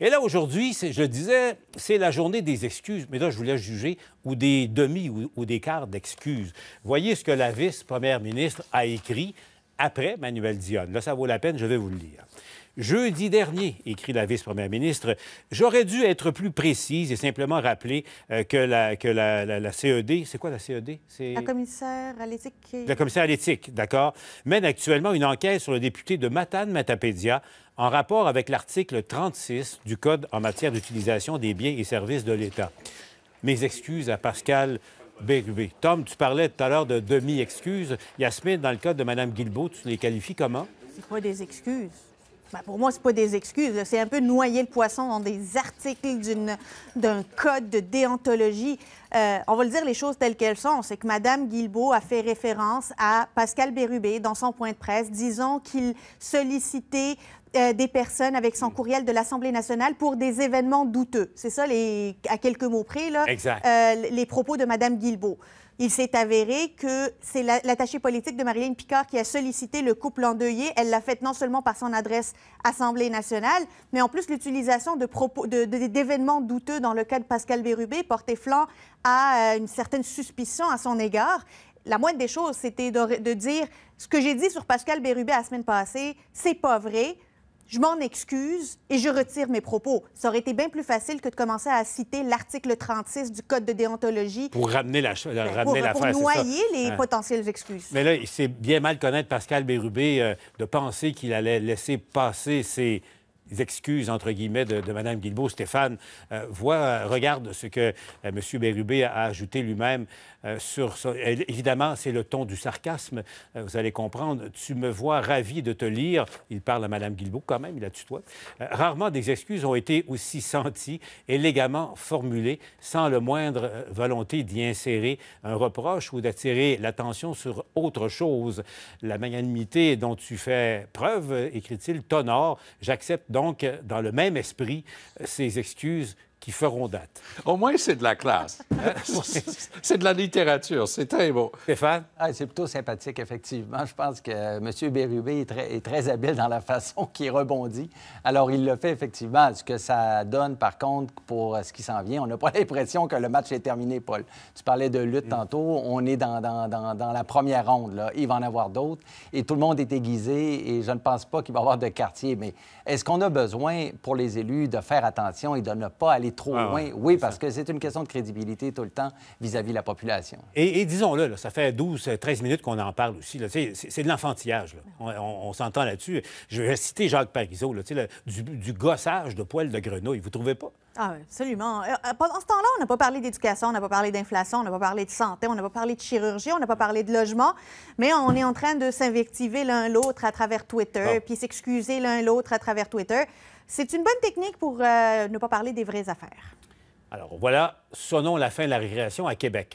Et là, aujourd'hui, je disais, c'est la journée des excuses, mais là, je voulais juger, ou des demi ou, des quarts d'excuses. Voyez ce que la vice-première ministre a écrit après Manuel Dionne. Là, ça vaut la peine, je vais vous le lire. Jeudi dernier, écrit la vice-première ministre, j'aurais dû être plus précise et simplement rappeler euh, que, la, que la, CED, c'est quoi la e CED? La commissaire à l'éthique. La commissaire à l'éthique, d'accord, mène actuellement une enquête sur le député de Matane Matapédia en rapport avec l'article 36 du Code en matière d'utilisation des biens et services de l'État. Mes excuses à Pascal Bérubé. Tom, tu parlais tout à l'heure de demi-excuses. Yasmine, dans le cas de Mme Guilbeault, tu les qualifies comment? C'est quoi des excuses. Ben, pour moi, ce pas des excuses. C'est un peu noyer le poisson dans des articles d'un code de déontologie. Euh, on va le dire les choses telles qu'elles sont. C'est que Mme Guilbeault a fait référence à Pascal Bérubé dans son point de presse, disant qu'il sollicitait euh, des personnes avec son courriel de l'Assemblée nationale pour des événements douteux. C'est ça, à quelques mots près, euh, les propos de Mme Guilbeault. Il s'est avéré que c'est l'attaché politique de marianne Picard qui a sollicité le couple endeuillé. Elle l'a fait non seulement par son adresse Assemblée nationale, mais en plus l'utilisation d'événements de, douteux dans le cas de Pascal Bérubé, portait flanc à euh, une certaine suspicion à son égard. La moindre des choses, c'était de, dire ce que j'ai dit sur Pascal Bérubé la semaine passée, c'est pas vrai. Je m'en excuse et je retire mes propos. Ça aurait été bien plus facile que de commencer à citer l'article 36 du Code de déontologie. Pour ramener la ben, pour, noyer les hein. potentielles excuses. Mais là, c'est bien mal connaître Pascal Bérubé euh, de penser qu'il allait laisser passer ses, excuses, entre guillemets, de, de Mme Guilbeault, Stéphane, euh, voit, euh, regarde ce que euh, M. Bérubé a ajouté lui-même sur... Évidemment, c'est le ton du sarcasme, vous allez comprendre. Tu me vois ravi de te lire. Il parle à Mme Guilbeault quand même, il la tutoie. rarement des excuses ont été aussi senties, élégamment formulées, sans le moindre volonté d'y insérer un reproche ou d'attirer l'attention sur autre chose. La magnanimité dont tu fais preuve, écrit-il, t'honore. J'accepte donc, euh, dans le même esprit, euh, ces excuses qui feront date. Au moins, c'est de la classe. Hein? c'est de la littérature. C'est très beau. Stéphane? Ah, c'est plutôt sympathique, effectivement. Je pense que euh, M. Bérubé est très, très habile dans la façon qu'il rebondit. Alors, il le fait, effectivement. Ce que ça donne, par contre, pour euh, ce qui s'en vient, on n'a pas l'impression que le match est terminé, Paul. Tu parlais de lutte mm. tantôt. On est dans, dans, la première ronde. Là. Il va en avoir d'autres. Et tout le monde est aiguisé. Et je ne pense pas qu'il va y avoir de quartier. Mais est-ce qu'on a besoin, pour les élus, de faire attention et de ne pas aller trop loin. Oui, parce que c'est une question de crédibilité tout le temps vis-à-vis de la population. Et, disons-le, ça fait 12, 13 minutes qu'on en parle aussi. C'est de l'enfantillage. On, s'entend là-dessus. Je vais citer Jacques Parizeau, du, gossage de poils de grenouille. Vous trouvez pas? Ah absolument. Euh, euh, pendant ce temps-là, on n'a pas parlé d'éducation, on n'a pas parlé d'inflation, on n'a pas parlé de santé, on n'a pas parlé de chirurgie, on n'a pas parlé de logement, mais on est en train de s'invectiver l'un l'autre à travers Twitter, puis s'excuser l'un l'autre à travers Twitter. C'est une bonne technique pour euh, ne pas parler des vraies affaires. Alors voilà, sonnons la fin de la récréation à Québec.